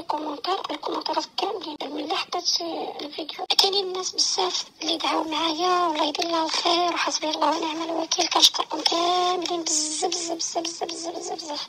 في كومونتير الكومونتيرات كاملين من حتى الفيديو كاينين الناس بزاف اللي دعاو معايا والله يدير لها الخير وحسبي الله ونعم الوكيل كنشكركم كاملين بزاف بزاف بزاف بزاف بزاف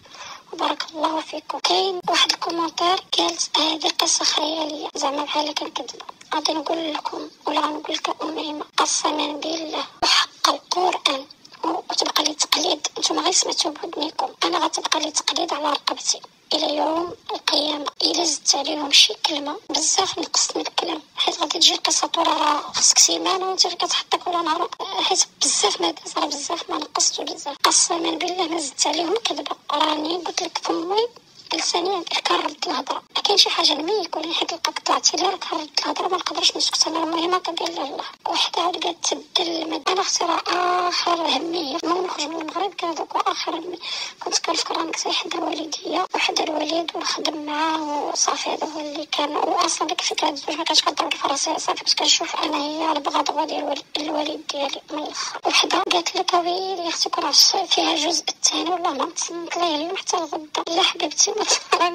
وبارك الله فيكم كاين واحد الكومونتير قال هذه قصه خياليه زعما بحال كنكذبوا غادي نقول لكم ولا نقول لك اميمه قسما بالله وحق القران وتبقى لي تقليد انتم غير سمعتو بودنيكم انا غتبقى لي تقليد على رقبتي الى يوم القيامه الى زدت عليهم شي كلمه بزاف نقصت من الكلام حيت غادي تجي القصه طول راه خصك سيمانه وانت اللي كتحط كل نهار حيت بزاف ما داز راه بزاف ما نقصت بزاف قسما بالله ما زدت عليهم كذبه راني قلت لك فمي لساني كنرد الهضره ما كاين شي حاجه لميك ولا حيت لقاك طلعتي لي راك هربت الهضره ما نقدرش نسكت انا المهم قبيل الله وحده عاد قالت تبدل انا راه اخر هميه من نخرج من المغرب كان دوك اخر همي كنت كنفكر صحيح حدا والديا وحدا الوالد ونخدم معاه وصافي هذا هو اللي كان واصلا ديك الفكره الزوج ما كانش كنضرب في راسي صافي باش كنشوف انا هي البغا ديال الوالد ديالي من الاخر وحده قالت طويل يا اختي كون فيها الجزء الثاني والله ما نتسنت ليه اليوم حتى الغدا لا حبيبتي ما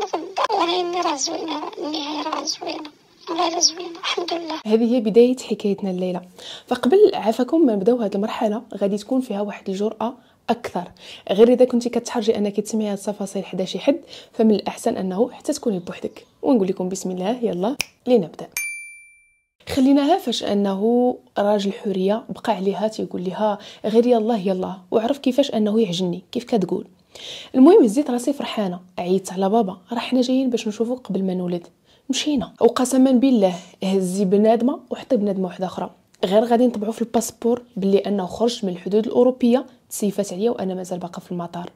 الغدا يعني راه زوينه النهايه راه زوينه هذه هي بداية حكايتنا الليلة فقبل عافاكم ما نبداو هذه المرحلة غادي تكون فيها واحد الجرأة اكثر غير اذا كنتي كتحرجي انك تسمعي هاد التفاصيل حدا شي حد فمن الاحسن انه حتى تكوني بوحدك ونقول لكم بسم الله يلا لنبدا خليناها فاش انه راجل حوريه بقى عليها تيقول لها غير يلاه يلا وعرف كيفاش انه يعجني كيف كتقول المهم هزيت راسي فرحانه عيطت على بابا راه حنا جايين باش نشوفو قبل ما نولد مشينا وقسما بالله هزي بنادمه وحطي بنادمه واحده اخرى غير غادي نطبعو في الباسبور بلي انه خرج من الحدود الاوروبيه تسيفات عليا وانا مازال باقا في المطار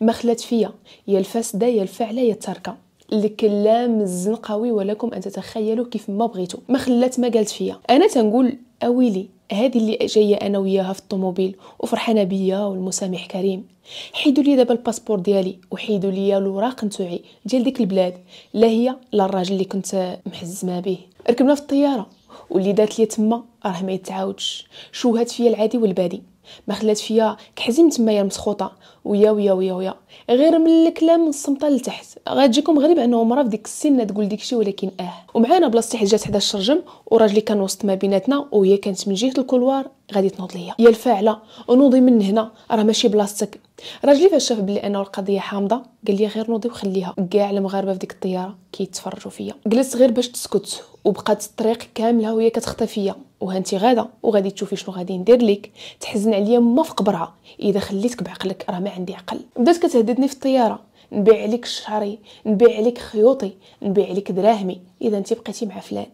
ما خلات فيا يا الفاسده يا الفعله يا التاركه الكلام الزنقوي ولكم ان تتخيلوا كيف ما بغيتوا ما خلات ما قالت فيا انا تنقول اويلي هذه اللي جايه انا وياها في الطوموبيل وفرحانه بيا والمسامح كريم حيدوا لي دابا الباسبور ديالي وحيدوا لي الوراق نتوعي ديال ديك البلاد لا هي لا الراجل اللي كنت محزما به ركبنا في الطياره واللي دارت لي تما راه ما يتعاودش شوهات فيا العادي والبادي ما خلات فيا كحزيم تمايا مسخوطه ويا ويا ويا ويا غير من الكلام من الصمته لتحت غتجيكم غريب انه مراه في ديك السن تقول داكشي ولكن اه ومعانا بلاصتي حيت جات حدا الشرجم وراجلي كان وسط ما بيناتنا وهي كانت من جهه الكولوار غادي تنوض ليا يا الفاعله نوضي من هنا راه ماشي بلاصتك راجلي فاش شاف بلي انه القضيه حامضه قال لي غير نوضي وخليها كاع المغاربه في ديك الطياره كيتفرجوا فيا جلست غير باش تسكت وبقات الطريق كامله وهي كتختفي وهانتي غادا وغادي تشوفي شنو غادي ندير لك تحزن عليا ما في قبرها اذا خليتك بعقلك راه ما عندي عقل بدات كتهددني في الطياره نبيع عليك شعري نبيع عليك خيوطي نبيع عليك دراهمي اذا انت بقيتي مع فلان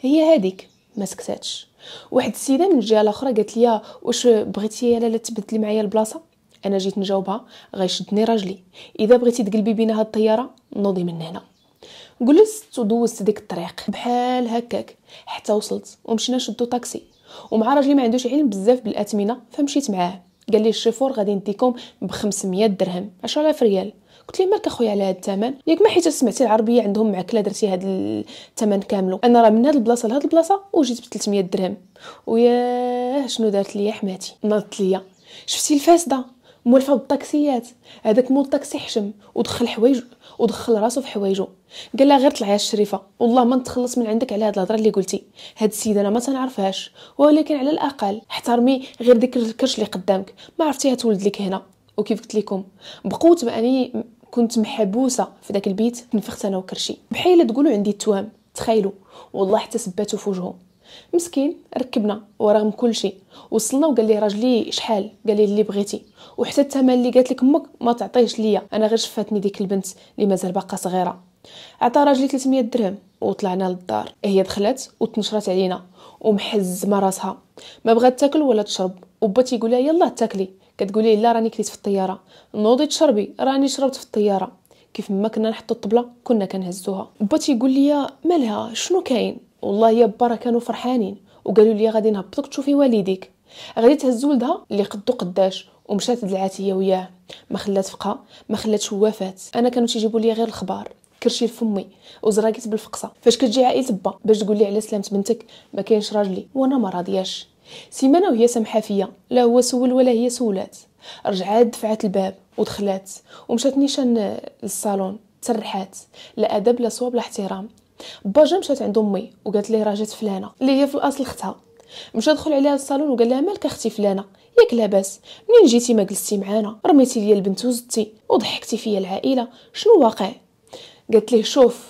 هي هذيك ما سكتاتش واحد السيده من الجهه الاخرى قالت لي واش بغيتي انا لا تبدلي معايا البلاصه انا جيت نجاوبها غيشدني راجلي اذا بغيتي تقلبي بينا هاد الطياره نوضي من هنا جلست ودوزت ديك الطريق بحال هكاك حتى وصلت ومشينا شدو طاكسي ومع راجلي ما عندوش علم بزاف بالاثمنه فمشيت معاه قال لي الشيفور غادي نديكم ب 500 درهم 10000 ريال قلت ليه مالك اخويا على هذا الثمن ياك ما حيت سمعتي العربيه عندهم معكله درتي هذا الثمن كاملو انا راه من هاد البلاصه لهاد البلاصه وجيت ب 300 درهم وياه شنو دارت ليا حماتي ناضت ليا شفتي الفاسده موالفه بالطاكسيات هذاك مول الطاكسي حشم ودخل حوايج ودخل راسو في حوايجو قال لها غير طلعي الشريفه والله ما نتخلص من عندك على هاد الهضره اللي قلتي هاد السيده انا ما تنعرفهاش ولكن على الاقل احترمي غير ديك الكرش اللي قدامك ما عرفتيها تولد لك هنا وكيف قلت لكم بقوت باني كنت محبوسه في داك البيت نفخت انا وكرشي بحال تقولوا عندي التوام تخيلوا والله حتى سباتو في وجهه مسكين ركبنا ورغم كل شيء وصلنا وقال لي راجلي شحال قال لي اللي بغيتي وحتى الثمن اللي قالت لك امك ما تعطيهش ليا انا غير شفاتني ديك البنت اللي مازال باقا صغيره عطا راجلي 300 درهم وطلعنا للدار هي دخلت وتنشرت علينا ومحزمه راسها ما بغات تاكل ولا تشرب وبا تيقولها لها يلا تاكلي كتقولي لا راني كليت في الطياره نوضي تشربي راني شربت في الطياره كيف ما كنا نحطو الطبله كنا كنهزوها با تيقول لي مالها شنو كاين والله يا برا كانوا فرحانين وقالوا لي غادي نهبطك تشوفي والديك غادي تهز ولدها اللي قدو قداش ومشات دلعات هي وياه ما خلات فقه ما خلاتش وفات انا كانوا تيجيبوا لي غير الخبار كرشي فمي وزراقيت بالفقصه فاش كتجي عائله با باش تقول لي على سلامه بنتك ما كاينش راجلي وانا ما راضياش سيمانه وهي سمحه فيا لا هو سول ولا هي سولات رجعات دفعت الباب ودخلات ومشات نيشان للصالون ترحات لا ادب لا صواب لا احترام باجا مشات عند امي وقالت ليه راه جات فلانه اللي هي في الاصل اختها مشى دخل عليها الصالون وقال لها مالك اختي فلانه ياك لاباس منين جيتي ما جلستي معانا رميتي ليا البنت وزدتي وضحكتي فيا العائله شنو واقع قالت ليه شوف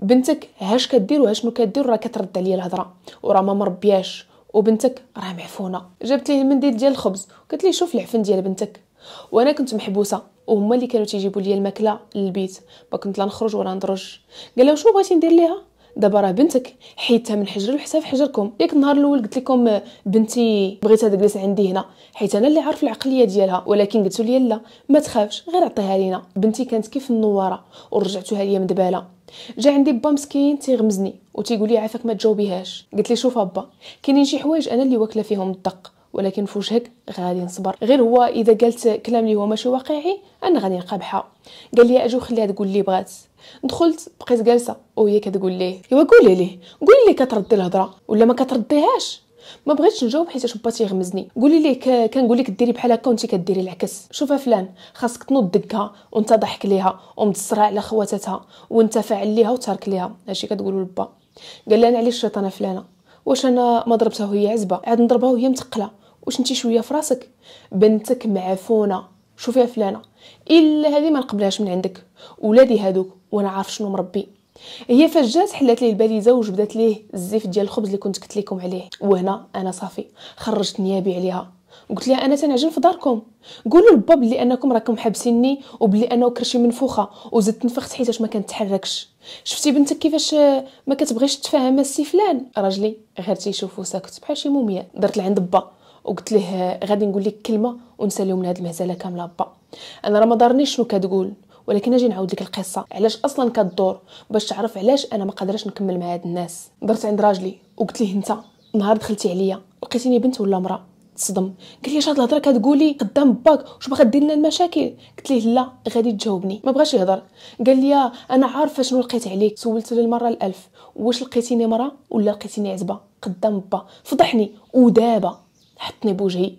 بنتك هاش كدير وهاشنو كدير راه كترد عليا الهضره وراه ما مربياش وبنتك راه معفونه جابت ليه المنديل ديال الخبز قالت ليه شوف العفن ديال بنتك وانا كنت محبوسه وهما اللي كانوا تيجيبوا لي الماكله للبيت ما كنت لا نخرج ولا ندرج قال لها شنو بغيتي ندير ليها دابا راه بنتك حيتها من حجر وحسها في حجركم ياك النهار الاول قلت لكم بنتي بغيتها تجلس عندي هنا حيت انا اللي عارف العقليه ديالها ولكن قلت لي لا ما تخافش غير عطيها لينا بنتي كانت كيف النواره ورجعتوها ليا مدباله جا عندي با مسكين تيغمزني وتيقول لي عافاك ما تجاوبيهاش قلت لي شوف ابا كاينين شي حوايج انا اللي واكله فيهم الدق ولكن في وجهك غادي نصبر غير هو اذا قالت كلام اللي هو ماشي واقعي انا غادي نقبحها قال لي اجي وخليها تقول لي بغات دخلت بقيت جالسه وهي كتقول ليه ايوا قولي ليه قولي ليه كتردي الهضره ولا ما كترديهاش ما بغيتش نجاوب حيت با تيغمزني قولي ليه كنقول لك ديري بحال هكا وانت كديري العكس شوفها فلان خاصك تنوض دكها وانت ضحك ليها ومتسرع على خواتاتها وانت فاعل ليها وترك ليها هادشي كتقولوا لبا قال لي انا علاش شيطانه فلانه واش انا ما ضربتها وهي عزبه عاد نضربها وهي متقله واش انت شويه في راسك بنتك معفونه شوفيها فلانه الا هذه ما نقبلهاش من عندك ولادي هادوك وانا عارف شنو مربي هي فاش جات حلات ليه الباليزه وجبدات ليه الزيف ديال الخبز اللي كنت قلت لكم عليه وهنا انا صافي خرجت نيابي عليها قلت لها انا تنعجن في داركم قولوا لبا بلي انكم راكم حابسيني وبلي انا وكرشي منفوخه وزدت نفخت حيتاش ما كنتحركش شفتي بنتك كيفاش ما كتبغيش تفهم السي فلان راجلي غير تيشوفو ساكت بحال شي موميا درت لعند با وقلت له غادي نقول لك كلمه ونساليو من هاد المهزله كامله با انا راه ما دارنيش شنو كتقول ولكن اجي نعاود لك القصه علاش اصلا كدور باش تعرف علاش انا ما قادراش نكمل مع هاد الناس درت عند راجلي وقلت ليه انت نهار دخلتي عليا لقيتيني بنت ولا مرا تصدم قال لي اش هاد الهضره كتقولي قدام باك واش باغا دير لنا المشاكل قلت ليه لا غادي تجاوبني ما بغاش يهضر قال لي انا عارفه شنو لقيت عليك سولته للمره الالف واش لقيتيني مرا ولا لقيتيني عزبه قدام با فضحني ودابا حطني بوجهي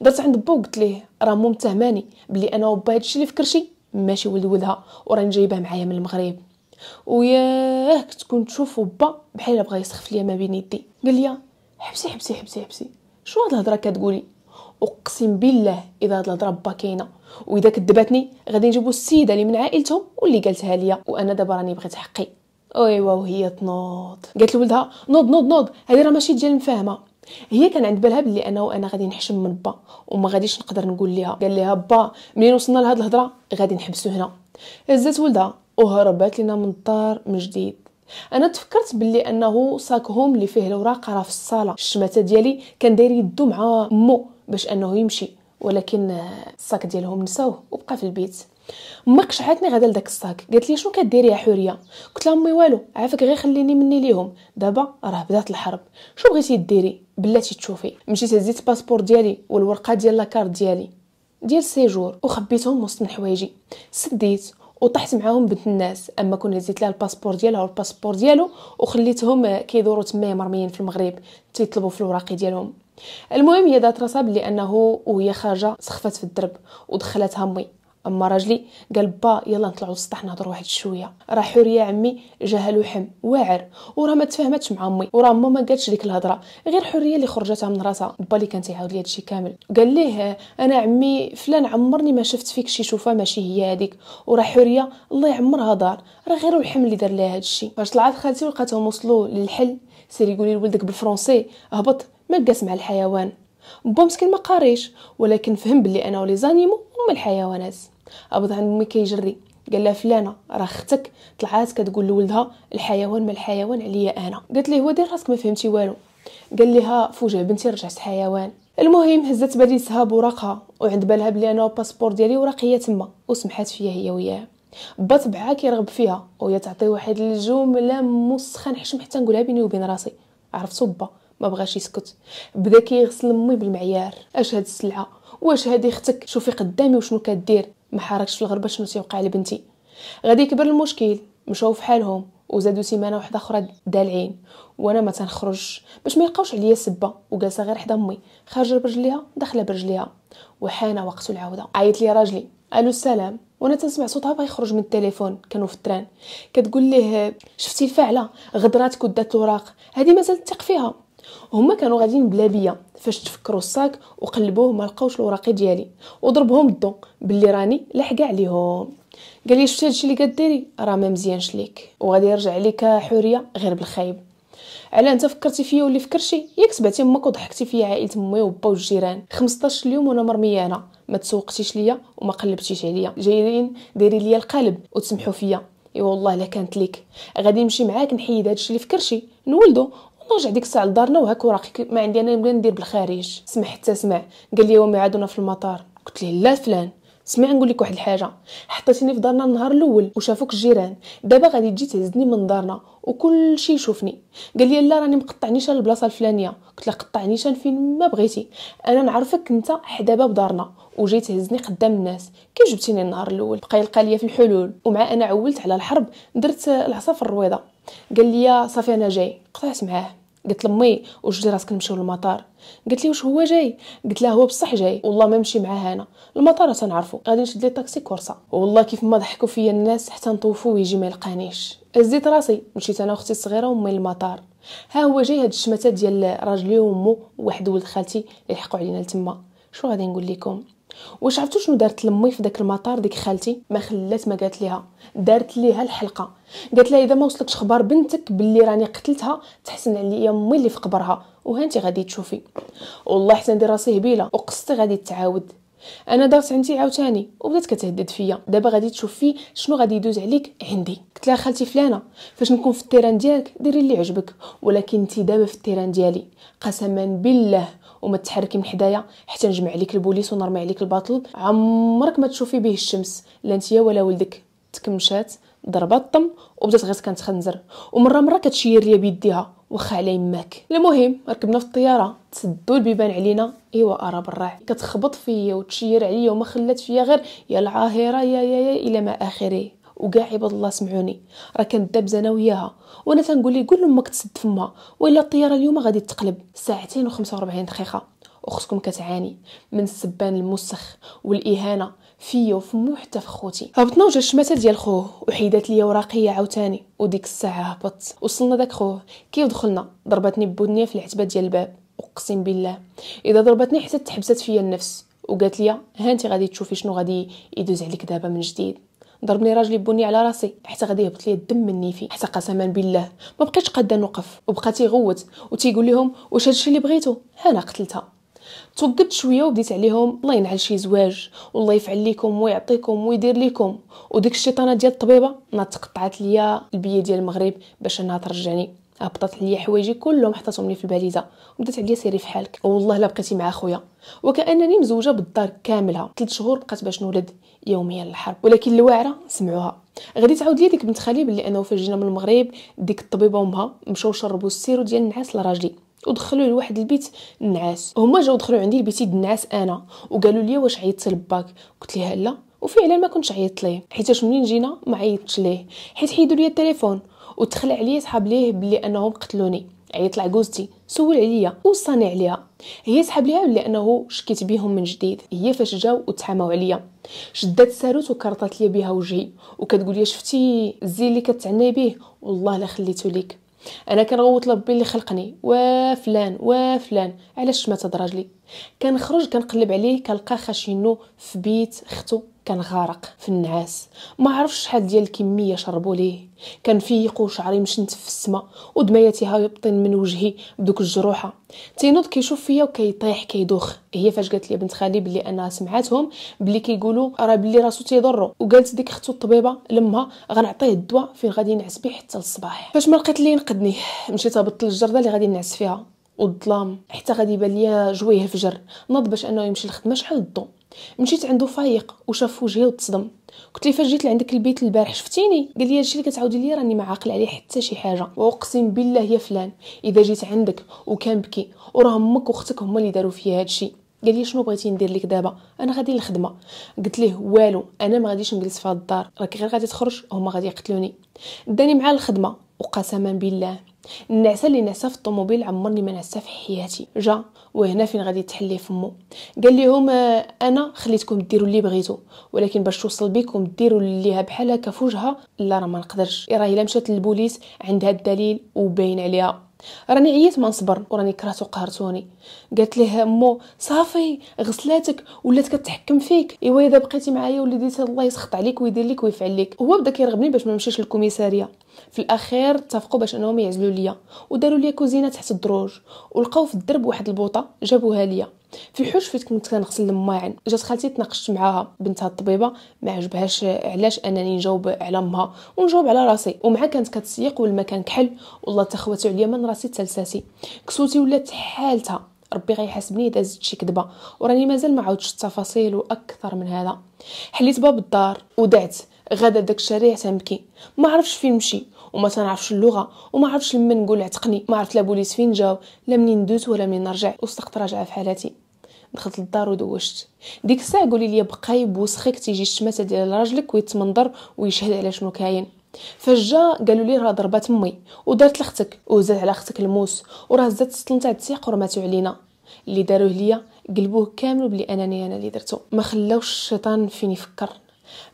درت عند بو قلت ليه راه مو متهماني بلي انا وبا هادشي اللي في كرشي ماشي ولد ولدها وراني جايباه معايا من المغرب وياه كنت كنت تشوف با بحال بغا يسخف ليا ما بين يدي قال لي حبسي حبسي حبسي حبسي شنو هاد الهضره كتقولي اقسم بالله اذا هاد الهضره با كاينه واذا كذبتني غادي نجيبو السيده اللي من عائلتهم واللي قالتها ليا وانا دابا راني بغيت حقي ايوا وهي تنوض قالت لولدها نوض نوض نوض هذه راه ماشي ديال المفاهمه هي كان عند بالها بلي انا وانا غادي نحشم من با وما غاديش نقدر نقول ليها قال ليها با منين وصلنا لهاد الهضره غادي نحبسو هنا هزات ولدها وهربات لينا من الدار من جديد انا تفكرت بلي انه ساكهم اللي فيه الاوراق راه في الصاله الشماته ديالي كان داير يدو مع مو باش انه يمشي ولكن الصاك ديالهم نساوه وبقى في البيت ما شحاتني غدا لداك الصاك قالت لي شنو كديري يا حوريه قلت لها امي والو عافاك غير خليني مني ليهم دابا راه بدات الحرب شو بغيتي ديري بلاتي تشوفي مشيت هزيت الباسبور ديالي والورقه ديال لاكارت ديالي ديال السيجور وخبيتهم وسط من حوايجي سديت وطحت معاهم بنت الناس اما كون هزيت لها الباسبور ديالها والباسبور ديالو وخليتهم آه، كيدورو تمايا مرميين في المغرب تيطلبوا في الوراقي ديالهم المهم هي دات راسها بلي انه وهي خارجه سخفت في الدرب ودخلتها امي اما راجلي قال با يلا نطلعوا للسطح نهضروا واحد شويه راه حوريه عمي جاها لحم واعر وراه ما تفاهمتش مع امي وراه ما ما قالتش ديك الهضره غير حوريه اللي خرجتها من راسها با اللي كان تيعاود لي هادشي كامل قال ليه انا عمي فلان عمرني ما شفت فيك شي شوفه ماشي هي هذيك وراه حوريه الله يعمرها دار راه غير الحم اللي دار لها هادشي فاش طلعت خالتي ولقاتهم وصلوا للحل سير يقولي لولدك بالفرونسي هبط ما تقاس مع الحيوان با مسكين ما قاريش ولكن فهم بلي انا وليزانيمو هما الحيوانات ابو ظهر امي كيجري قال لها فلانه راه اختك طلعات كتقول لولدها الحيوان ما الحيوان عليا انا قالت ليه هو دير راسك ما فهمتي والو قال ليها فوجه بنتي رجعت حيوان المهم هزت باليسها بوراقها وعند بالها بلي انا الباسبور ديالي وراقيه تما وسمحات فيا هي وياه با تبعها كيرغب فيها وهي تعطي واحد الجمله مسخن نحشم حتى نقولها بيني وبين راسي عرفتو با ما بغاش يسكت بدا كيغسل امي بالمعيار اش هاد السلعه واش هادي اختك شوفي قدامي وشنو كدير ما حركش في الغربه شنو تيوقع لبنتي غادي يكبر المشكل مشاو في حالهم وزادوا سيمانه واحده اخرى دالعين وانا ما تنخرج باش ما يلقاوش عليا سبه وجالسه غير حدا امي خارجه برجليها داخله برجليها وحان وقت العوده عيط لي راجلي الو السلام وانا تنسمع صوتها باغي يخرج من التليفون كانوا في التران كتقول ليه شفتي الفعله غدراتك ودات الوراق هذه مازال تثق فيها هما كانوا غاديين بلا بيا فاش تفكروا الصاك وقلبوه ما لقاوش الوراقي ديالي وضربهم الضو باللي راني لاحقه عليهم قال لي شفت هادشي اللي كديري راه ما مزيانش ليك وغادي يرجع ليك حريه غير بالخايب على انت فكرتي فيا واللي فكرشي ياك سبعتي امك وضحكتي فيا عائله امي وبا والجيران 15 يوم وانا مرميه انا ما تسوقتيش ليا وما قلبتيش عليا جايين ديري ليا القالب وتسمحوا فيا اي والله لا كانت ليك غادي نمشي معاك نحيد هادشي اللي فكرشي نولدو نرجع ديك الساعه لدارنا وهاك وراقي ما عندي انا بغي ندير بالخارج سمح حتى سمع قال لي وما عادونا في المطار قلت ليه لا فلان سمع نقول لك واحد الحاجه حطيتيني في دارنا النهار الاول وشافوك الجيران دابا غادي تجي تهزني من دارنا وكل شيء يشوفني قال لي لا راني مقطع على البلاصه الفلانيه قلت له قطع فين ما بغيتي انا نعرفك انت باب بدارنا وجاي تهزني قدام الناس كي جبتيني النهار الاول بقى يلقى لي في الحلول ومع انا عولت على الحرب درت العصا في الرويضه قال لي صافي انا جاي قطعت معاه قلت لامي واش دري راسك نمشيو للمطار قلت لي واش هو جاي قلت لها هو بصح جاي والله ما نمشي معاه انا المطار تنعرفو غادي نشد لي طاكسي كورسا والله كيف ما ضحكوا فيا الناس حتى نطوفو ويجي ما يلقانيش هزيت راسي مشيت انا واختي الصغيره وامي للمطار ها هو جاي هاد الشمتات ديال راجلي وامو وواحد ولد خالتي يلحقوا علينا لتما شو غادي نقول لكم واش عرفتو شنو دارت لمي في داك المطار ديك خالتي ما خلات ما قالت ليها دارت ليها الحلقه قالت لها اذا ما وصلكش خبر بنتك باللي راني قتلتها تحسن عليا امي اللي في قبرها وهانتي غادي تشوفي والله حتى ندير راسي هبيله وقصتي غادي تعاود انا دارت عندي عاوتاني وبدات كتهدد فيا دابا غادي تشوفي شنو غادي يدوز عليك عندي قلت لها خالتي فلانه فاش نكون في التيران ديالك ديري اللي عجبك ولكن انت دابا في التيران ديالي قسما بالله وما تحركي من حدايا حتى نجمع عليك البوليس ونرمي عليك الباطل عمرك ما تشوفي به الشمس لا انت ولا ولدك تكمشات ضربات الطم وبدات غير كنتخنزر ومره مره كتشير ليا بيديها واخا على يماك المهم ركبنا في الطياره تسدوا البيبان علينا ايوا ارا بالراعي كتخبط فيا وتشير عليا وما خلات فيا غير يا العاهره يا يا يا الى ما اخره وكاع عباد الله سمعوني راه كندبز انا وياها وانا تنقول لي قول لامك تسد فمها والا الطياره اليوم غادي تقلب ساعتين و45 دقيقه اختكم كتعاني من السبان المسخ والاهانه فيا وفمو حتى في خوتي هبطنا وجا الشماته ديال خوه وحيدات ليا وراقيه عاوتاني وديك الساعه هبط وصلنا داك خوه كي دخلنا ضربتني بودنيا في العتبه ديال الباب اقسم بالله اذا ضربتني حتى تحبست فيا النفس وقالت لي ها انت غادي تشوفي شنو غادي يدوز عليك دابا من جديد ضربني راجلي بني على راسي حتى غادي يهبط لي الدم من نيفي حتى قسما بالله ما بقيتش قاده نوقف وبقى تيغوت وتيقول لهم واش هادشي اللي بغيتو انا قتلتها توقفت شويه وبديت عليهم الله ينعل شي زواج والله يفعل ليكم ويعطيكم ويدير ليكم وديك الشيطانه ديال الطبيبه ما تقطعت ليا البيه ديال المغرب باش انها ترجعني هبطت ليا حوايجي كلهم حطاتهم لي في الباليزه وبدات عليا سيري في حالك والله لا بقيتي مع خويا وكانني مزوجه بالدار كاملها ثلاث شهور بقات باش نولد يوميا الحرب ولكن الواعره سمعوها غادي تعاود لي ديك بنت خالي بلي انا فاش جينا من المغرب ديك الطبيبه وامها مشاو شربوا السيرو ديال النعاس لراجلي ودخلوه لواحد البيت النعاس هما جاو دخلوا عندي البيت ديال النعاس انا وقالوا لي واش عيطت لباك قلت ليها لا وفعلا ما كنتش عيطت ليه حيتاش منين جينا ما عيطتش ليه حيت حيدوا لي التليفون وتخلع عليا صحاب ليه بلي انهم قتلوني عيط لعجوزتي سول عليا وصاني عليها هي سحب ليها لانه شكيت بيهم من جديد هي فاش جاو وتحاموا عليا شدات الساروت وكرطات لي بها وجهي وكتقول لي شفتي الزين اللي كتعناي به والله لا خليته ليك انا كنغوت لربي اللي خلقني وفلان وفلان علاش ما تدرج لي كنخرج كنقلب عليه كنلقى خاشينو في بيت اختو كان غارق في النعاس ما عرفش شحال ديال الكميه شربوا ليه كان فيق شعري مشنت في السما ودميتي هابطين من وجهي بدوك الجروحه تينوض كيشوف فيا وكيطيح كيدوخ هي فاش قالت لي بنت خالي بلي انا سمعتهم بلي كيقولوا راه بلي راسو تيضرو وقالت ديك اختو الطبيبه لما غنعطيه الدواء فين غادي نعس به حتى الصباح فاش ما لقيت لي ينقذني مشيت هبطت للجرده اللي غادي نعس فيها والظلام حتى غادي يبان ليا جويه الفجر نوض باش انه يمشي للخدمه شحال الضو مشيت عنده فايق وشاف وجهي وتصدم قلت ليه فاش جيت لعندك البيت البارح شفتيني قال لي هادشي اللي كتعاودي لي راني ما عاقل عليه حتى شي حاجه واقسم بالله يا فلان اذا جيت عندك وكان بكي وراه امك واختك هما اللي داروا فيا هادشي قال لي شنو بغيتي ندير لك دابا انا غادي للخدمه قلت ليه والو انا ما غاديش نجلس في هاد الدار راك غير غادي تخرج هما غادي يقتلوني داني معاه للخدمه وقسما بالله النعسه اللي نعسه في الطوموبيل عمرني ما نعسها في حياتي جا وهنا فين غادي تحلي فمو قال لهم آه، انا خليتكم ديروا اللي بغيتو ولكن باش توصل بيكم ديروا ليها بحال هكا فوجها لا راه ما نقدرش إيه، راه الا مشات للبوليس عندها الدليل وباين عليها راني عييت ما نصبر وراني كرهت وقهرتوني قالت ليه امو صافي غسلاتك ولات كتحكم فيك ايوا اذا بقيتي معايا وليدي الله يسخط عليك ويدير لك ويفعل لك هو بدا كيرغبني باش ما نمشيش للكوميساريه في الاخير اتفقوا باش انهم يعزلوا ليا وداروا ليا كوزينه تحت الدروج ولقاو في الدرب واحد البوطه جابوها ليا في الحوش فيت كنت كنغسل الماعن جات خالتي تناقشت معاها بنتها الطبيبه ما عجبهاش علاش انني نجاوب على امها ونجاوب على راسي ومعها كانت كتسيق والمكان كحل والله تخواتو عليا من راسي تلساسي كسوتي ولات حالتها ربي غيحاسبني اذا زدت شي كذبه وراني مازال ما عاودتش التفاصيل واكثر من هذا حليت باب الدار ودعت غدا داك الشارع تنبكي ما عرفش فين نمشي وما تنعرفش اللغه وما عرفش لمن نقول عتقني ما عرفت لا بوليس فين جاو لا منين ندوز ولا منين نرجع واستقت راجعه في حالتي دخلت للدار ودوشت ديك الساعه قولي لي بقاي بوسخك تيجي الشماته ديال راجلك ويتمنظر ويشهد على شنو كاين فجا قالوا لي راه ضربات مي ودارت لختك وزاد على اختك الموس وراه زادت السلطان تاع التيق ورماتو علينا اللي داروه ليا قلبوه كامل بلي انني انا اللي درتو ما خلاوش الشيطان فين يفكر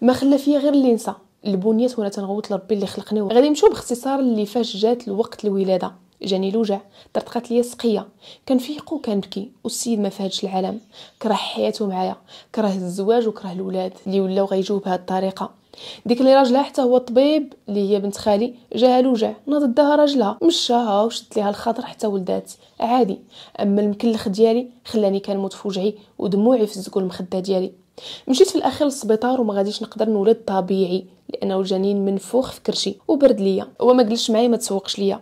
ما خلا فيا غير اللي نسى البنيات وانا تنغوت لربي اللي خلقني غادي نمشيو باختصار اللي فاش جات الوقت الولاده جاني الوجع طرطقات ليا السقيه كنفيق وكنبكي والسيد ما فهدش العالم كره حياته معايا كره الزواج وكره الولاد اللي ولاو غيجيو بهذه الطريقه ديك اللي راجلها حتى هو الطبيب اللي هي بنت خالي جاها الوجع ناضت داها راجلها مشاها وشد ليها الخاطر حتى ولدات عادي اما المكلخ ديالي خلاني كنموت في وجعي ودموعي في الزقول المخده ديالي مشيت في الاخير للسبيطار وما غاديش نقدر نولد طبيعي لانه الجنين منفوخ في كرشي وبرد ليا وما قلش معايا ما تسوقش ليا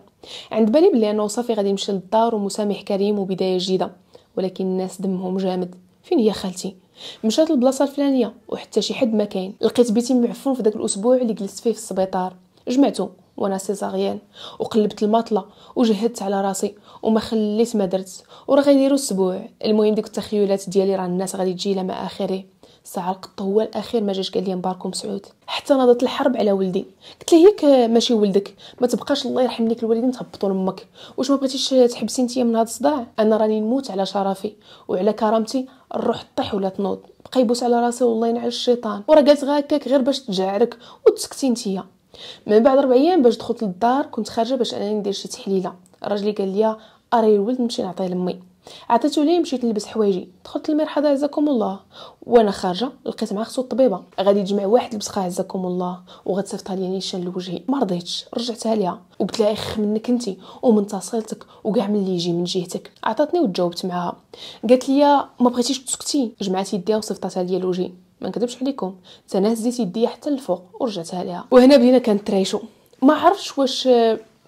عند بالي بلي انه صافي غادي نمشي للدار ومسامح كريم وبدايه جديده ولكن الناس دمهم جامد فين هي خالتي مشات البلاصه الفلانيه وحتى شي حد ما كاين لقيت بيتي معفون في داك الاسبوع اللي جلست فيه في السبيطار جمعته وانا سيزاريان وقلبت الماطله وجهدت على راسي وما خليت ما درت وراه غيديروا اسبوع المهم ديك التخيلات ديالي راه الناس غادي تجي لما ما اخره ساعه القط هو الاخير ما جاش قال لي مباركم سعود حتى نضت الحرب على ولدي قلت له ياك ماشي ولدك ما تبقاش الله يرحم ليك الوالدين تهبطوا لامك واش ما بغيتيش تحبسي انت من هذا الصداع انا راني نموت على شرفي وعلى كرامتي الروح طيح ولا تنوض بقى يبوس على راسي والله ينعل الشيطان وراه قالت غاكاك غير باش تجعرك وتسكتي انتيا من بعد ربع ايام باش دخلت للدار كنت خارجه باش انني ندير شي تحليله راجلي قال لي اري الولد نمشي نعطيه لامي عطيتو ليه مشيت نلبس حوايجي دخلت للمرحاض عزكم الله وانا خارجه لقيت مع خصو الطبيبه غادي تجمع واحد لبسخه عزكم الله وغتصيفطها لي نيشان لوجهي ما رضيتش رجعتها ليها وقلت لها يخ منك انت ومن تصيلتك وكاع من اللي يجي من جهتك عطاتني وتجاوبت معاها قالت لي ما بغيتيش تسكتي جمعت يديها وصيفطاتها ليا لوجهي ما نكذبش عليكم تنهزيت يديا حتى الفوق ورجعتها ليها وهنا بدينا كنتريشو ما عرفتش واش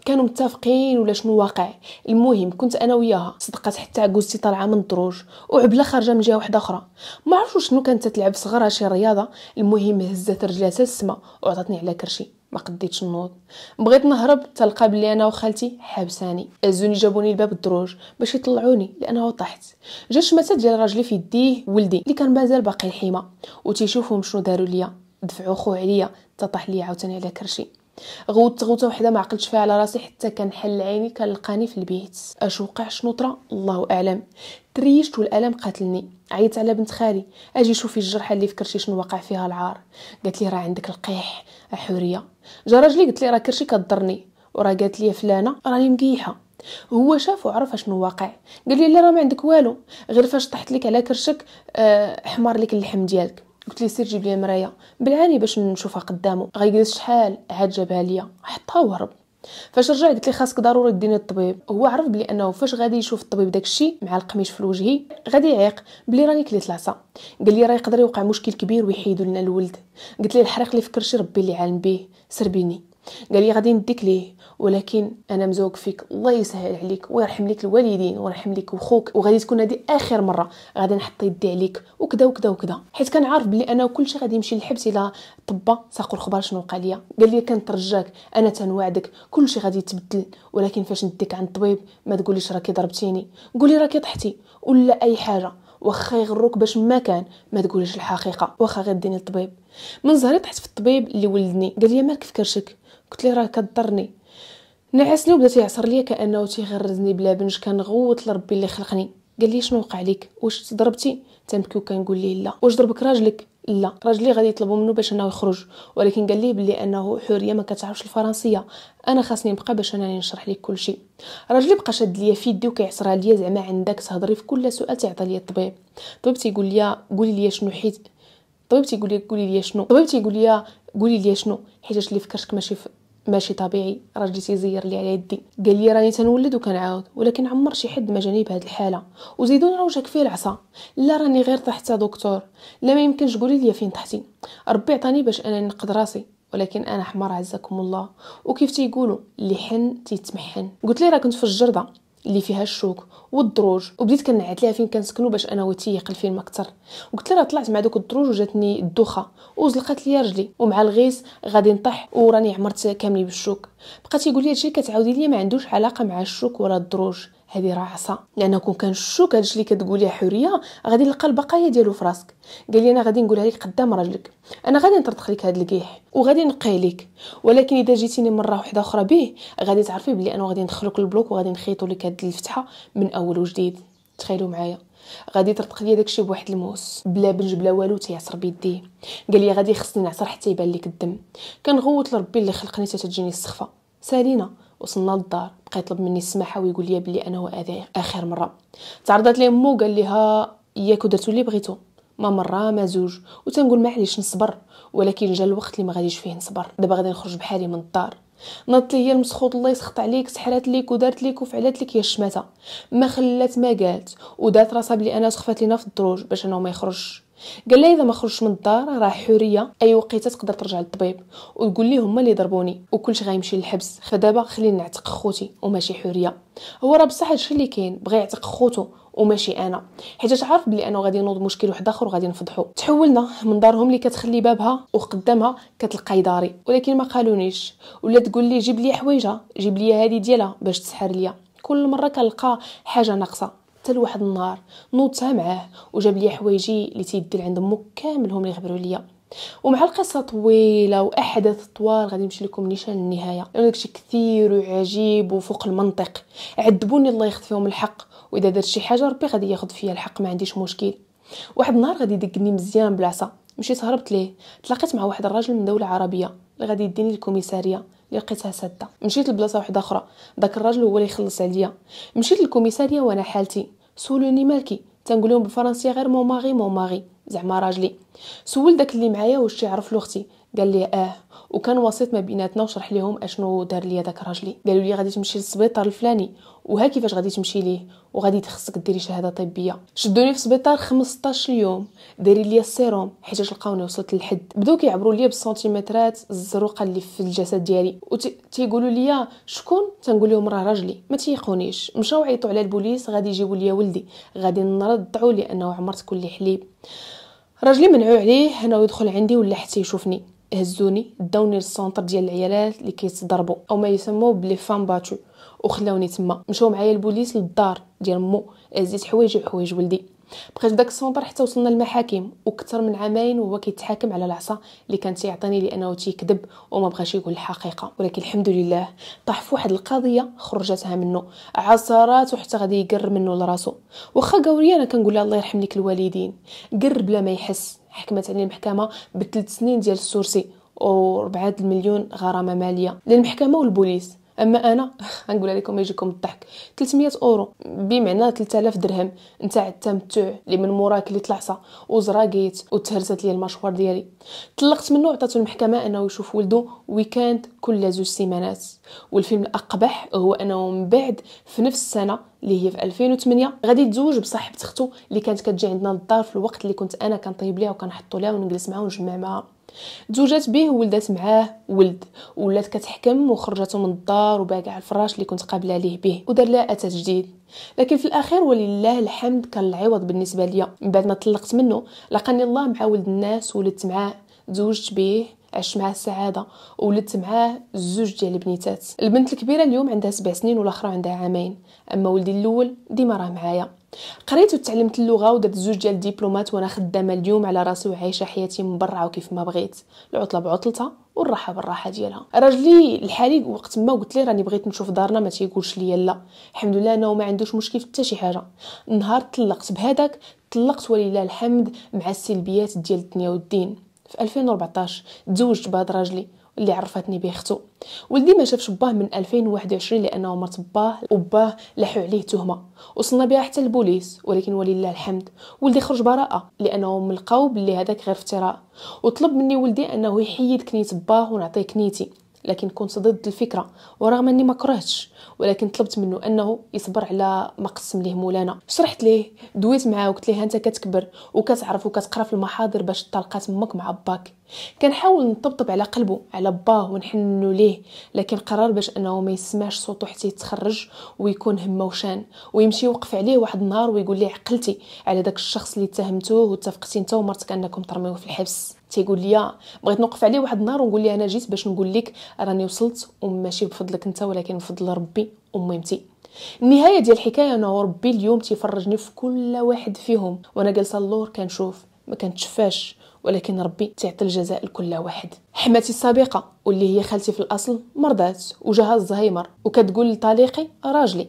كانوا متفقين ولا شنو واقع المهم كنت انا وياها صدقات حتى عجوزتي طالعه من الدروج وعبله خارجه من جهه واحده اخرى ما عرفتش شنو كانت تلعب صغرها شي رياضه المهم هزات رجلاتها السما وعطاتني على كرشي ما قديتش نوض بغيت نهرب تلقى بلي انا وخالتي حابساني ازوني جابوني لباب الدروج باش يطلعوني لانه طحت جا الشماسه ديال راجلي في يديه ولدي اللي كان مازال باقي الحيمه وتيشوفهم شنو داروا ليا دفعوا خو عليا تطاح ليا عاوتاني على كرشي غوت غوته وحده ما عقلتش فيها على راسي حتى كنحل عيني كنلقاني في البيت اش وقع شنو طرا الله اعلم تريشت والالم قاتلني عيطت على بنت خالي اجي شوفي الجرحه اللي كرشي شنو وقع فيها العار قالت لي راه عندك القيح حوريه جا راجلي قلت لي راه كرشي كضرني وراه قالت لي فلانه راني مقيحه هو شاف وعرف شنو واقع قال لي لا راه ما عندك والو غير فاش طحت لك على كرشك أه حمار لك اللحم ديالك قلت لي سير جيب لي المرايه بالعاني باش نشوفها قدامه غيجلس شحال عاد جابها ليا حطها وهرب فاش رجع قلت لي خاصك ضروري ديني الطبيب هو عرف بلي انه فاش غادي يشوف الطبيب داكشي مع القميش في وجهي غادي يعيق بلي راني كليت العصا قال لي راه يقدر يوقع مشكل كبير ويحيدوا لنا الولد قلت لي الحريق اللي فكرشي ربي اللي عالم بيه سربيني قال لي غادي نديك ليه ولكن انا مزوق فيك الله يسهل عليك ويرحم لك الوالدين ويرحم لك وخوك وغادي تكون هذه اخر مره غادي نحط يدي عليك وكذا وكذا وكذا حيت كان عارف بلي انا كلشي غادي يمشي للحبس الا طبا ساقو الخبر شنو وقع ليا قال لي كنترجاك انا تنوعدك كلشي غادي يتبدل ولكن فاش نديك عند الطبيب ما تقوليش راكي ضربتيني قولي راكي طحتي ولا اي حاجه واخا يغروك باش ما كان ما تقوليش الحقيقه واخا غير ديني الطبيب من زهري طحت في الطبيب اللي ولدني قال لي مالك في كرشك قلت لي راه كضرني نعسلي وبدا تيعصر ليا كانه تيغرزني بلا بنج كنغوت لربي اللي خلقني قال لي شنو وقع ليك واش تضربتي تنبكي وكنقول ليه لا واش ضربك راجلك لا راجلي غادي يطلبوا منه باش انه يخرج ولكن قال لي بلي انه حوريه ما كتعرفش الفرنسيه انا خاصني نبقى باش انا نشرح لك كل شيء راجلي بقى شاد ليا في يدي وكيعصرها ليا زعما عندك تهضري في كل سؤال تعطى ليا الطبيب الطبيب تيقول ليا قولي ليا شنو حيت الطبيب تيقول لي قولي ليا شنو الطبيب تيقول ليا قولي ليا شنو حيتاش اللي فكرتك ماشي ف... ماشي طبيعي راجلي تيزير لي على يدي قال لي راني تنولد وكنعاود ولكن عمر شي حد ما جاني بهاد الحاله وزيدون عوجك وجهك فيه العصا لا راني غير طحت دكتور لا ما يمكنش قولي لي فين طحتي ربي عطاني باش انا نقد راسي ولكن انا حمار عزكم الله وكيف تيقولوا اللي حن تيتمحن قلت لي راه كنت في الجرده اللي فيها الشوك والدروج وبديت كنعيط ليها فين كنسكنوا باش انا وتيق الفيلم اكثر وقلت لها طلعت مع دوك الدروج وجاتني الدوخه وزلقات لي رجلي ومع الغيس غادي نطيح وراني عمرت كاملي بالشوك بقات يقول لي هادشي كتعاودي لي ما عندوش علاقه مع الشوك ولا الدروج هذه راه عصا لان كون كان شوك هادشي اللي كتقولي حريه غادي نلقى البقايا ديالو في راسك قال لي انا غادي نقولها لك قدام راجلك انا غادي نطرطخ لك هاد الكيح وغادي نقي لك ولكن اذا جيتيني مره واحده اخرى به غادي تعرفي بلي انا غادي ندخلك البلوك وغادي نخيطو لك هاد الفتحه من اول وجديد تخيلوا معايا غادي ترتق ليا داكشي بواحد الموس بلا بنج بلا والو تيعصر بيديه قال لي غادي خصني نعصر حتى يبان لك الدم كنغوت لربي اللي خلقني حتى تجيني السخفه سالينا وصلنا للدار بقى يطلب مني السماحه ويقول لي بلي انا هو اخر مره تعرضت ليه مو قال ليها ياك درتو اللي بغيتو ما مره ما زوج وتنقول معليش نصبر ولكن جا الوقت اللي ما غاديش فيه نصبر دابا غادي نخرج بحالي من الدار نضت لي المسخوط الله يسخط عليك سحرات ليك ودارت ليك وفعلات ليك هي الشماته ما خلات ما قالت ودات راسها بلي انا سخفات لينا في الدروج باش انا ما يخرجش قال لي اذا ما خرجش من الدار راه حريه اي وقيته تقدر ترجع للطبيب وتقول لي هما اللي ضربوني وكلشي غيمشي للحبس فدابا خليني نعتق خوتي وماشي حريه هو راه بصح هادشي اللي كاين بغى يعتق خوتو وماشي انا حيت عارف بلي انا غادي نوض مشكل واحد اخر وغادي نفضحو تحولنا من دارهم اللي كتخلي بابها وقدامها كتلقاي داري ولكن ما قالونيش ولا تقول لي جيب لي حوايجها جيب لي هذه ديالها باش تسحر ليا كل مره كنلقى حاجه ناقصه حتى لواحد النهار نوضتها معاه وجاب لي حوايجي اللي تيدير عند امو كاملهم اللي غبروا ليا ومع القصه طويله واحداث طوال غادي نمشي لكم نيشان النهايه لان داكشي كثير وعجيب وفوق المنطق عذبوني الله ياخذ فيهم الحق واذا درت شي حاجه ربي غادي ياخذ فيا الحق ما عنديش مشكل واحد النهار غادي يدقني مزيان بلاصه مشيت هربت ليه تلاقيت مع واحد الراجل من دوله عربيه اللي غادي يديني الكوميساريه لقيتها ساده مشيت لبلاصه واحده اخرى داك الراجل هو اللي يخلص عليا مشيت للكوميساريه وانا حالتي سولوني مالكي تنقول لهم بالفرنسيه غير مون ماغي مون ماغي زعما راجلي سول داك اللي معايا واش يعرف لوختي قال لي اه وكان وسيط ما بيناتنا وشرح لهم اشنو دار ليا داك راجلي قالوا لي غادي تمشي للسبيطار الفلاني وها كيفاش غادي تمشي ليه وغادي تخصك ديري شهاده طبيه شدوني في السبيطار 15 يوم دايرين ليا السيروم حيت لقاوني وصلت للحد بداو كيعبروا ليا بالسنتيمترات الزروقه اللي في الجسد ديالي وتيقولوا لي شكون تنقول لهم راه راجلي ما تيقونيش مشاو عيطوا على البوليس غادي يجيبوا ليا ولدي غادي نرضعو لانه عمرت كل حليب راجلي منعو عليه انه ويدخل عندي ولا حتى يشوفني هزوني داوني للسونتر ديال العيالات اللي كيتضربوا او ما يسمو بلي فام باتو وخلاوني تما مشاو معايا البوليس للدار ديال مو عزيز حوايج حوايج ولدي بقيت داك السونطر حتى وصلنا للمحاكم وكثر من عامين وهو كيتحاكم على العصا اللي كان تيعطيني لانه تيكذب وما بغاش يقول الحقيقه ولكن الحمد لله طاح في واحد القضيه خرجتها منه عصارات وحتى غادي يقر منه لراسو واخا قاوري انا كنقول الله يرحم لك الوالدين قر بلا ما يحس حكمت عليه المحكمه بثلاث سنين ديال السورسي و 4 المليون غرامه ماليه للمحكمه والبوليس اما انا غنقولها لكم يجيكم الضحك 300 اورو بمعنى 3000 درهم نتاع التمتع اللي من موراك اللي طلعصا وزراقيت وتهرست لي المشوار ديالي طلقت منه عطاتو المحكمه انه يشوف ولدو ويكاند كل زوج سيمانات والفيلم الاقبح هو انه من بعد في نفس السنه اللي هي في 2008 غادي يتزوج بصاحبه اختو اللي كانت كتجي عندنا للدار في الوقت اللي كنت انا كنطيب ليها وكنحطو ليها ونجلس معاها ونجمع معاها تزوجات به ولدات معاه ولد ولات كتحكم وخرجته من الدار وباقع الفراش اللي كنت قابله ليه به ودار لها اتى جديد لكن في الاخير ولله الحمد كان العوض بالنسبه ليا من بعد ما طلقت منه لقاني الله مع ولد الناس ولدت معاه تزوجت به عشت معاه السعادة وولدت معاه زوج ديال البنيتات البنت الكبيرة اليوم عندها سبع سنين والأخرى عندها عامين أما ولدي الأول ديما راه معايا قريت وتعلمت اللغه ودرت زوج ديال الدبلومات وانا خدامه اليوم على راسي وعايشه حياتي مبرعه وكيف ما بغيت العطله بعطلتها والراحه بالراحه ديالها راجلي الحالي وقت ما قلت ليه راني بغيت نشوف دارنا ما تيقولش ليا لا الحمد لله انه ما عندوش مشكل في حتى شي حاجه نهار طلقت بهذاك طلقت ولله الحمد مع السلبيات ديال الدنيا والدين في 2014 تزوجت بهاد راجلي اللي عرفتني به اختو ولدي ما شافش باه من 2021 لانه مرت باه وباه لحوا عليه تهمه وصلنا بها حتى البوليس ولكن ولله الحمد ولدي خرج براءه لانهم لقاو بلي هذاك غير افتراء وطلب مني ولدي انه يحيد كنيت باه ونعطيه كنيتي لكن كنت ضد الفكره ورغم اني ما كرهتش ولكن طلبت منه انه يصبر على ما قسم ليه مولانا شرحت ليه دويت معاه وقلت ليه انت كتكبر وكتعرف وكتقرا في المحاضر باش طلقات مك مع باك كنحاول نطبطب على قلبه على باه ونحنو ليه لكن قرر باش انه ما يسمعش صوته حتى يتخرج ويكون وشان ويمشي يوقف عليه واحد النهار ويقول ليه عقلتي على داك الشخص اللي اتهمتوه واتفقتي انت ومرتك انكم ترميوه في الحبس تيقول لي بغيت نوقف عليه واحد النهار ونقول ليه انا جيت باش نقول لك راني وصلت وماشي بفضلك انت ولكن بفضل ربي وميمتي النهايه ديال الحكايه انا ربي اليوم تيفرجني في كل واحد فيهم وانا جالسه اللور كنشوف ما كنتشفاش ولكن ربي تعطي الجزاء لكل واحد حماتي السابقه واللي هي خالتي في الاصل مرضات وجاها الزهايمر وكتقول لطليقي راجلي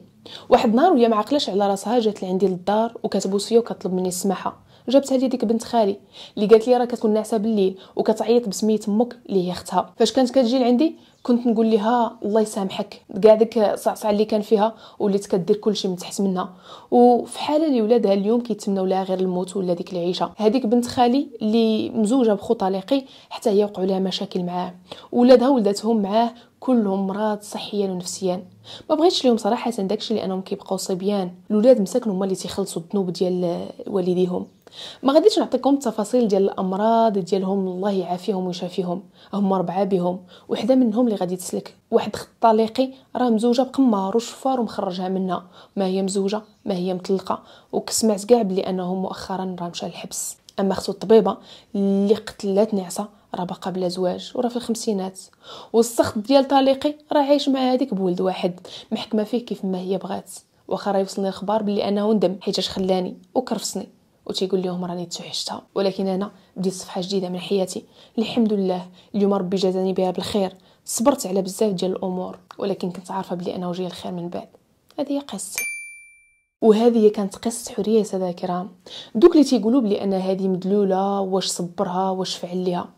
واحد النهار وهي معقلاش على راسها جات لعندي للدار وكتبوس فيا وكطلب مني السماحه جابتها لي ديك بنت خالي اللي قالت لي راه كتكون ناعسه بالليل وكتعيط بسميه امك اللي هي اختها فاش كانت كتجي لعندي كنت نقول لها الله يسامحك كاع ديك الصعصعه اللي كان فيها وليت كدير كلشي من تحت منها وفي حاله اللي ولادها اليوم كيتمناو لها غير الموت ولا ديك العيشه هذيك بنت خالي اللي مزوجه بخو طليقي حتى هي وقعوا لها مشاكل معاه ولادها ولداتهم معاه كلهم مرات صحيا ونفسيا ما بغيتش ليهم صراحه داكشي لانهم كيبقاو صبيان الولاد مساكن هما اللي تيخلصوا الذنوب ديال والديهم ما غاديش نعطيكم التفاصيل ديال الامراض ديالهم الله يعافيهم ويشافيهم هما اربعه بهم وحده منهم اللي غادي تسلك واحد خط طليقي راه مزوجه بقمار وشفار ومخرجها منها ما هي مزوجه ما هي مطلقه وكسمعت كاع بلي انهم مؤخرا راه مشى للحبس اما اختو الطبيبه اللي قتلات نعسه راه باقا بلا زواج وراه في الخمسينات والسخط ديال طليقي راه عايش مع هذيك بولد واحد محكمه فيه كيف ما هي بغات واخا راه يوصلني الخبر بلي انه ندم حيتاش خلاني وكرفصني وتيقول لهم راني توحشتها ولكن انا بديت صفحه جديده من حياتي الحمد لله اليوم ربي جازاني بها بالخير صبرت على بزاف ديال الامور ولكن كنت عارفه بلي انا وجهي الخير من بعد هذه هي قصتي وهذه كانت قصه حريه ساده كرام دوك اللي تيقولوا بلي انا هذه مدلوله واش صبرها واش فعل ليها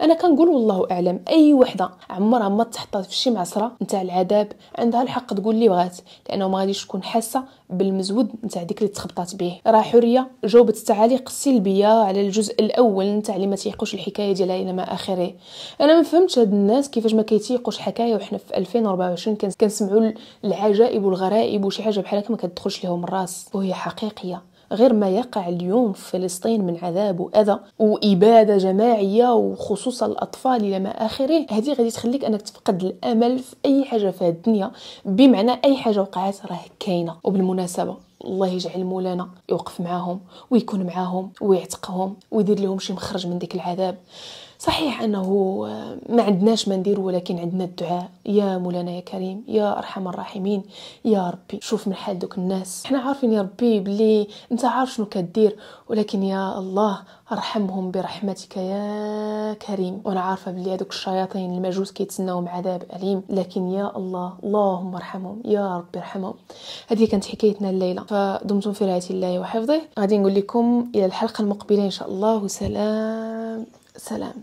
انا كنقول والله اعلم اي وحده عمرها ما تحطات في شي معصره نتاع العذاب عندها الحق تقول لي بغات لانه ما غاديش تكون حاسه بالمزود نتاع ديك اللي تخبطات به راه حريه جاوبت التعاليق السلبيه على الجزء الاول نتاع اللي ما تيقوش الحكايه ديالها الى ما اخره انا ما فهمتش هاد الناس كيفاش ما كيتيقوش حكايه وحنا في 2024 كنسمعوا العجائب والغرائب وشي حاجه بحال هكا ما كتدخلش لهم الراس وهي حقيقيه غير ما يقع اليوم في فلسطين من عذاب وأذى وإبادة جماعية وخصوصا الأطفال إلى ما آخره هذه غادي تخليك أنك تفقد الأمل في أي حاجة في الدنيا بمعنى أي حاجة وقعت راه كاينة وبالمناسبة الله يجعل مولانا يوقف معاهم ويكون معاهم ويعتقهم ويدير لهم شي مخرج من ديك العذاب صحيح انه آه، ما عندناش ما ندير ولكن عندنا الدعاء يا مولانا يا كريم يا ارحم الراحمين يا ربي شوف من حال دوك الناس حنا عارفين يا ربي بلي انت عارف شنو كدير ولكن يا الله ارحمهم برحمتك يا كريم وانا عارفه بلي هذوك الشياطين المجوس كيتسناو عذاب اليم لكن يا الله اللهم ارحمهم يا ربي ارحمهم هذه كانت حكايتنا الليله فدمتم في رعايه الله وحفظه غادي نقول لكم الى الحلقه المقبله ان شاء الله وسلام سلام